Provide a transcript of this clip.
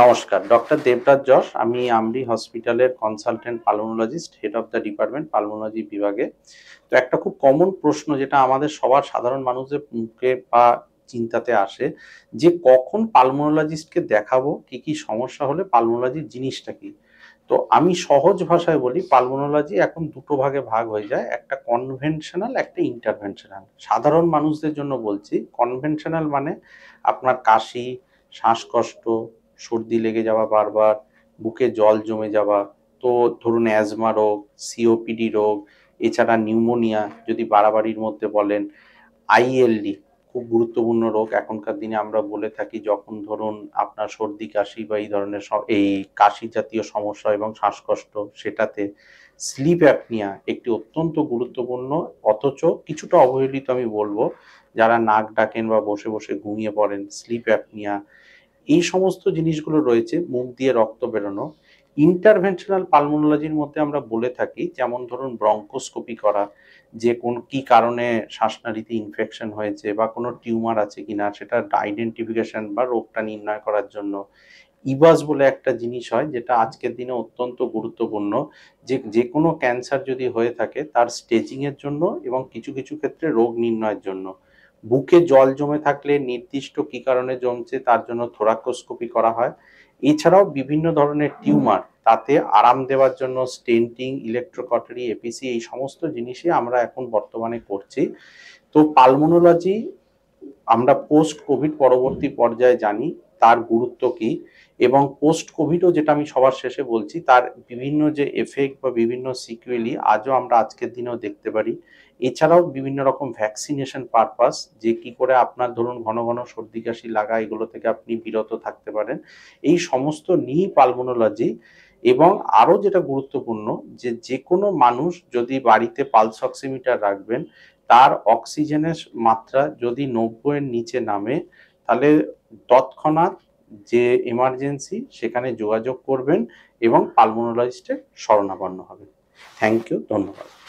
নমস্কার ডক্টর দেবরাজ যশ আমি আমরি হসপিটালের consultant pulmonologist head of the department pulmonology বিভাগে তো একটা খুব কমন প্রশ্ন যেটা আমাদের সবার সাধারণ মানুষের মুখে বা চিন্তাতে আসে যে কখন পালমোলজিস্টকে দেখাবো কি কি সমস্যা হলে পালমোলজির জিনিসটা কি তো আমি সহজ ভাষায় বলি পালমোনোলজি এখন দুটো ভাগে ভাগ হয়ে যায় একটা কনভেনশনাল একটা ইন্টারভেনশনাল সাধারণ মানুষদের জন্য বলছি কনভেনশনাল মানে আপনার কাশি শ্বাসকষ্ট সর্দি লেগে যাওয়া বারবার বুকে জল জমে যাওয়া তো ধরুন অ্যাজমা রোগ সিওপিডি রোগ এছাড়া নিউমোনিয়া যদি বাড়াবাড়ির মধ্যে বলেন আইএলডি খুব গুরুত্বপূর্ণ রোগ এখনকার দিনে আমরা বলে থাকি যখন ধরুন আপনার সর্দি কাশি বা এই ধরনের এই কাশি জাতীয় সমস্যা এবং শ্বাসকষ্ট সেটাতে স্লিপ অ্যাপনিয়া একটি অত্যন্ত গুরুত্বপূর্ণ অথচ কিছুটা অবহেলিত আমি বলবো যারা নাক ডাকেন বা বসে বসে ঘুমিয়ে পড়েন স্লিপ অ্যাপনিয়া এই সমস্ত জিনিসগুলো রয়েছে মুখ দিয়ে রক্ত বেরোনো ইন্টারভেনশনাল পালমোনোলজির মধ্যে আমরা বলে থাকি যেমন ধরুন ব্রঙ্কোস্কোপি করা যে কোন কি কারণে শ্বাসনারীতে ইনফেকশন হয়েছে বা কোনো টিউমার আছে কিনা সেটা আইডেন্টিফিকেশন বা রোগটা নির্ণয় করার জন্য ইবাস e বলে একটা জিনিস হয় যেটা আজকের দিনে অত্যন্ত গুরুত্বপূর্ণ যে যে কোনো ক্যান্সার যদি হয়ে থাকে তার স্টেজিংয়ের জন্য এবং কিছু কিছু ক্ষেত্রে রোগ নির্ণয়ের জন্য বুকে জল জমে থাকলে নির্দিষ্ট কি কারণে জমছে তার জন্য থোরাকোস্কোপি করা হয় এছাড়াও বিভিন্ন ধরনের টিউমার তাতে আরাম দেওয়ার জন্য স্টেন্টিং ইলেকট্রোকটারি এপিসি এই সমস্ত জিনিসই আমরা এখন বর্তমানে করছি তো পালমোনোলজি আমরা পোস্ট কোভিড পরবর্তী পর্যায়ে জানি তার গুরুত্ব কি এবং পোস্ট কোভিডও যেটা আমি সবার শেষে বলছি তার বিভিন্ন যে এফেক্ট বা বিভিন্ন সিকুয়েলি আজও আমরা আজকের দিনেও দেখতে পারি এছাড়াও বিভিন্ন রকম ভ্যাকসিনেশন পারপাস যে কি করে আপনার ধরুন ঘন ঘন সর্দি কাশি লাগা এগুলো থেকে আপনি বিরত থাকতে পারেন এই সমস্ত নিয়ে পালমোনোলজি এবং আরও যেটা গুরুত্বপূর্ণ যে যে কোনো মানুষ যদি বাড়িতে পালস অক্সিমিটার রাখবেন তার অক্সিজেনের মাত্রা যদি নব্বইয়ের নিচে নামে তাহলে তৎক্ষণাৎ যে এমার্জেন্সি সেখানে যোগাযোগ করবেন এবং পালমোনোলজিস্টের শরণাপন্ন হবেন থ্যাংক ইউ ধন্যবাদ